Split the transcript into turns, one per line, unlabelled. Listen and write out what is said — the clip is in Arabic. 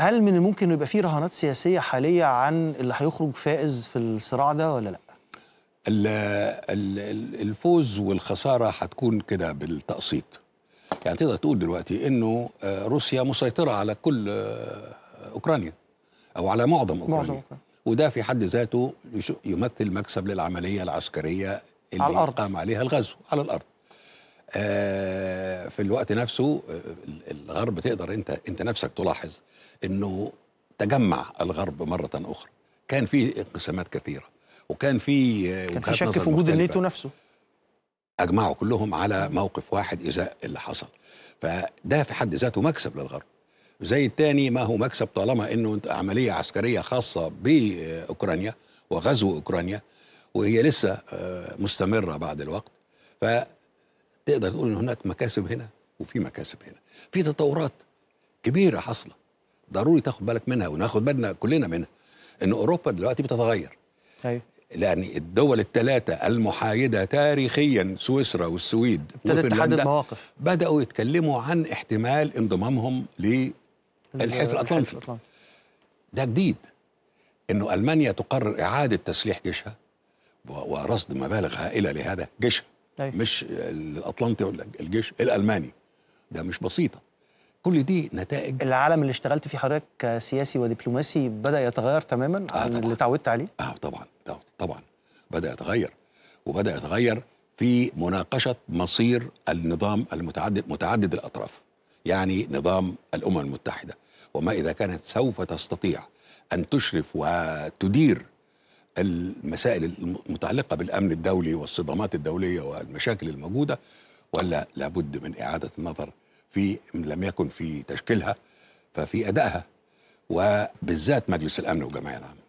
هل من الممكن يبقى في رهانات سياسيه حاليه عن اللي هيخرج فائز في الصراع ده ولا لا الفوز والخساره هتكون كده بالتقسيط يعني تقدر تقول دلوقتي انه آه، روسيا مسيطره على كل آه، اوكرانيا او على معظم اوكرانيا, معظم أوكرانيا. وده في حد ذاته يمثل مكسب للعمليه العسكريه اللي على الأرض. قام عليها الغزو على الارض آه، في الوقت نفسه الغرب تقدر انت انت نفسك تلاحظ انه تجمع الغرب مره اخرى كان في انقسامات كثيره وكان في كان في شك في وجود الناتو نفسه اجمعوا كلهم على موقف واحد ازاء اللي حصل فده في حد ذاته مكسب للغرب زي الثاني ما هو مكسب طالما انه عمليه عسكريه خاصه باوكرانيا وغزو اوكرانيا وهي لسه آه، مستمره بعد الوقت فتقدر تقول ان هناك مكاسب هنا وفي مكاسب هنا في تطورات كبيره حاصله ضروري تاخد بالك منها وناخد بالنا كلنا منها ان اوروبا دلوقتي بتتغير ايوه لان الدول الثلاثه المحايده تاريخيا سويسرا والسويد وفنلندا تحدد مواقف بداوا يتكلموا عن احتمال انضمامهم للحلف الاطلنطي ده جديد انه المانيا تقرر اعاده تسليح جيشها ورصد مبالغ هائله لهذا جيشها أيوة. مش الاطلنطي ولا الجيش الالماني ده مش بسيطه كل دي نتائج العالم اللي اشتغلت فيه حضرتك كسياسي ودبلوماسي بدا يتغير تماما عن آه اللي تعودت عليه اه طبعا طبعا بدا يتغير وبدا يتغير في مناقشه مصير النظام المتعدد متعدد الاطراف يعني نظام الامم المتحده وما اذا كانت سوف تستطيع ان تشرف وتدير المسائل المتعلقه بالامن الدولي والصدمات الدوليه والمشاكل الموجوده ولا لابد من إعادة النظر في لم يكن في تشكيلها ففي أدائها وبالذات مجلس الأمن والجمعية العامة